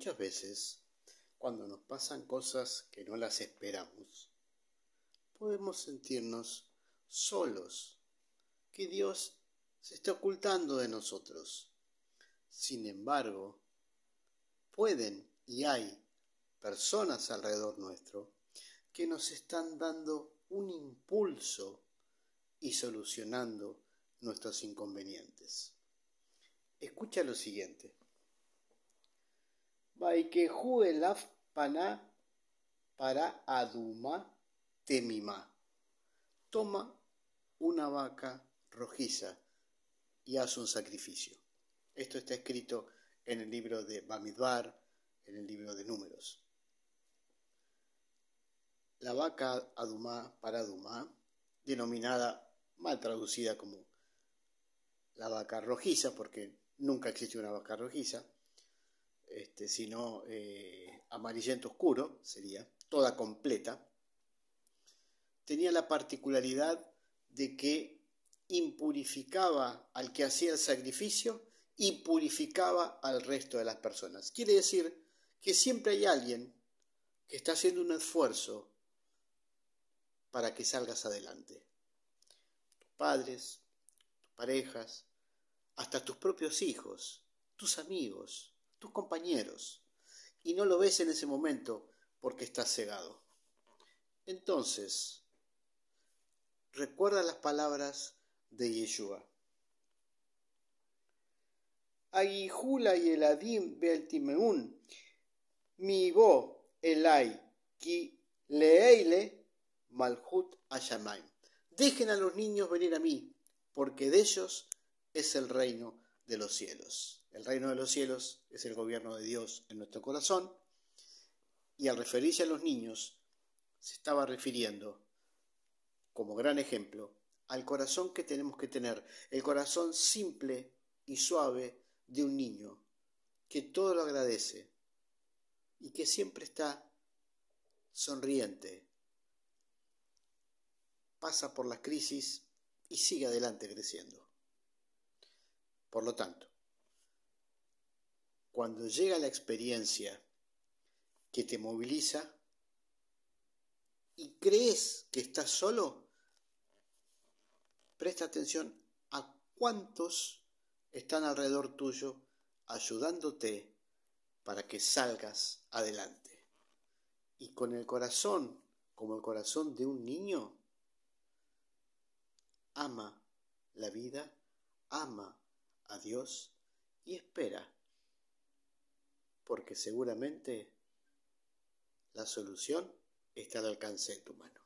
Muchas veces, cuando nos pasan cosas que no las esperamos, podemos sentirnos solos, que Dios se está ocultando de nosotros. Sin embargo, pueden y hay personas alrededor nuestro que nos están dando un impulso y solucionando nuestros inconvenientes. Escucha lo siguiente para Aduma temima Toma una vaca rojiza y haz un sacrificio. Esto está escrito en el libro de Bamidbar, en el libro de Números. La vaca aduma para aduma, denominada, mal traducida como la vaca rojiza, porque nunca existe una vaca rojiza, este, sino eh, amarillento oscuro, sería, toda completa, tenía la particularidad de que impurificaba al que hacía el sacrificio y purificaba al resto de las personas. Quiere decir que siempre hay alguien que está haciendo un esfuerzo para que salgas adelante. Tus padres, tus parejas, hasta tus propios hijos, tus amigos, tus compañeros, y no lo ves en ese momento porque estás cegado. Entonces, recuerda las palabras de Yeshua. aguijula y Eladim Beltimeun, mi elai ki Dejen a los niños venir a mí, porque de ellos es el reino de los cielos. El reino de los cielos es el gobierno de Dios en nuestro corazón. Y al referirse a los niños, se estaba refiriendo, como gran ejemplo, al corazón que tenemos que tener, el corazón simple y suave de un niño, que todo lo agradece y que siempre está sonriente, pasa por las crisis y sigue adelante creciendo. Por lo tanto, cuando llega la experiencia que te moviliza y crees que estás solo, presta atención a cuántos están alrededor tuyo ayudándote para que salgas adelante. Y con el corazón, como el corazón de un niño, ama la vida, ama a Dios y espera porque seguramente la solución está al alcance de tu mano.